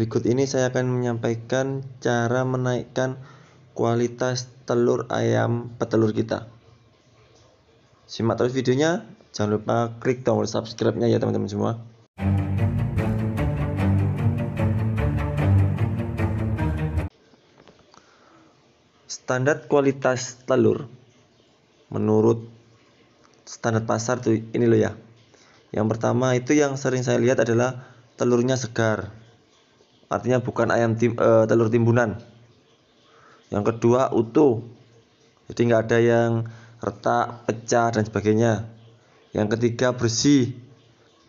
Berikut ini saya akan menyampaikan cara menaikkan kualitas telur ayam petelur kita. Simak terus videonya, jangan lupa klik tombol subscribe-nya ya teman-teman semua. Standar kualitas telur menurut standar pasar tuh ini loh ya. Yang pertama itu yang sering saya lihat adalah telurnya segar artinya bukan ayam tim, e, telur timbunan. Yang kedua utuh, jadi nggak ada yang retak, pecah dan sebagainya. Yang ketiga bersih,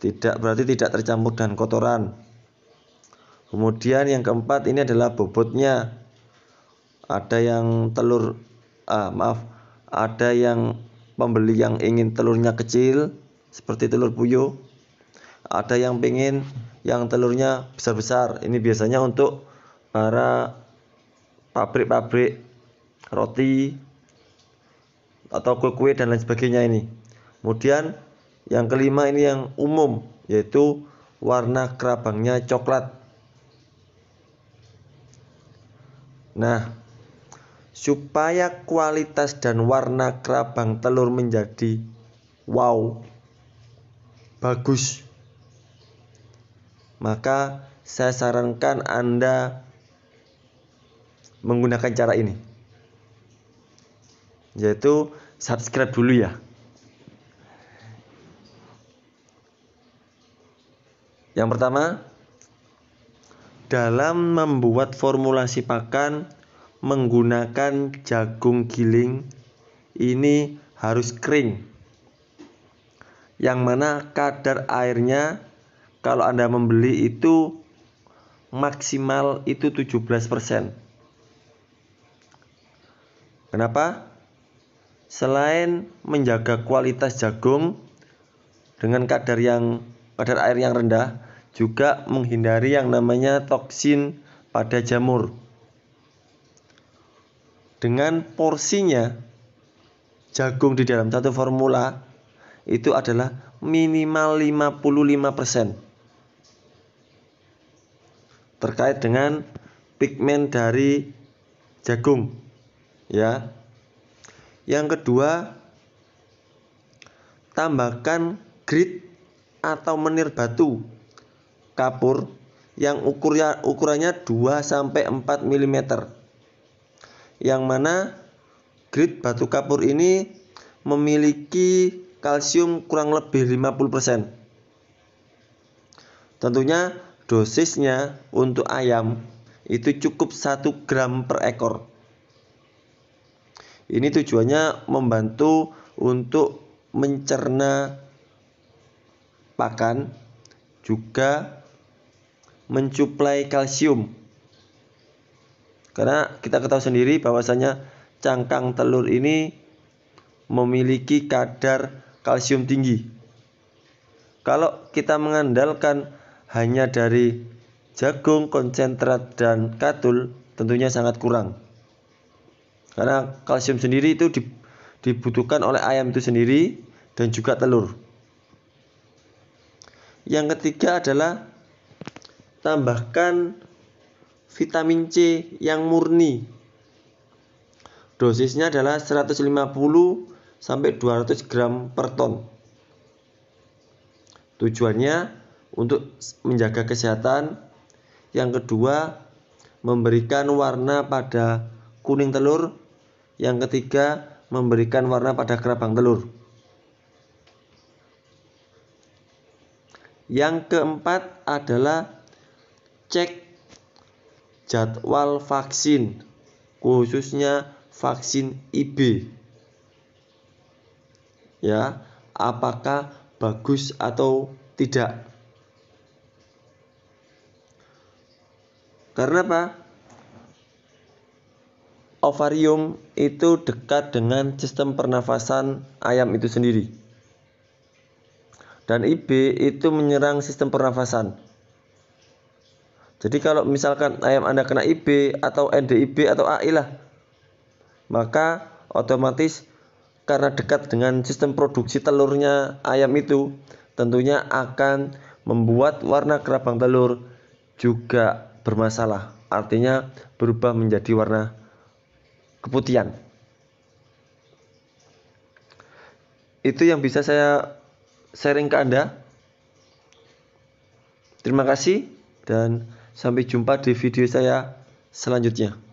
tidak berarti tidak tercampur dan kotoran. Kemudian yang keempat ini adalah bobotnya. Ada yang telur, ah, maaf, ada yang pembeli yang ingin telurnya kecil seperti telur puyuh ada yang pengen yang telurnya besar-besar ini biasanya untuk para pabrik-pabrik roti atau kue-kue dan lain sebagainya ini kemudian yang kelima ini yang umum yaitu warna kerabangnya coklat nah supaya kualitas dan warna kerabang telur menjadi wow bagus maka saya sarankan Anda menggunakan cara ini yaitu subscribe dulu ya yang pertama dalam membuat formulasi pakan menggunakan jagung giling ini harus kering yang mana kadar airnya kalau Anda membeli itu maksimal itu 17%. Kenapa? Selain menjaga kualitas jagung dengan kadar yang kadar air yang rendah, juga menghindari yang namanya toksin pada jamur. Dengan porsinya jagung di dalam satu formula itu adalah minimal 55% terkait dengan pigmen dari jagung ya. Yang kedua, tambahkan grit atau menir batu kapur yang ukurnya ukurannya 2 sampai 4 mm. Yang mana grit batu kapur ini memiliki kalsium kurang lebih 50%. Tentunya dosisnya untuk ayam itu cukup 1 gram per ekor. Ini tujuannya membantu untuk mencerna pakan juga mencuplai kalsium. Karena kita ketahui sendiri bahwasanya cangkang telur ini memiliki kadar kalsium tinggi. Kalau kita mengandalkan hanya dari jagung, konsentrat, dan katul tentunya sangat kurang. Karena kalsium sendiri itu dibutuhkan oleh ayam itu sendiri dan juga telur. Yang ketiga adalah tambahkan vitamin C yang murni. Dosisnya adalah 150 sampai 200 gram per ton. Tujuannya untuk menjaga kesehatan. Yang kedua, memberikan warna pada kuning telur. Yang ketiga, memberikan warna pada kerabang telur. Yang keempat adalah cek jadwal vaksin, khususnya vaksin IB. Ya, apakah bagus atau tidak? Karena apa? Ovarium itu dekat dengan sistem pernafasan ayam itu sendiri. Dan IB itu menyerang sistem pernafasan. Jadi kalau misalkan ayam Anda kena IB atau NDIB atau AI lah, maka otomatis karena dekat dengan sistem produksi telurnya ayam itu, tentunya akan membuat warna kerabang telur juga bermasalah, artinya berubah menjadi warna keputihan. Itu yang bisa saya sharing ke Anda. Terima kasih dan sampai jumpa di video saya selanjutnya.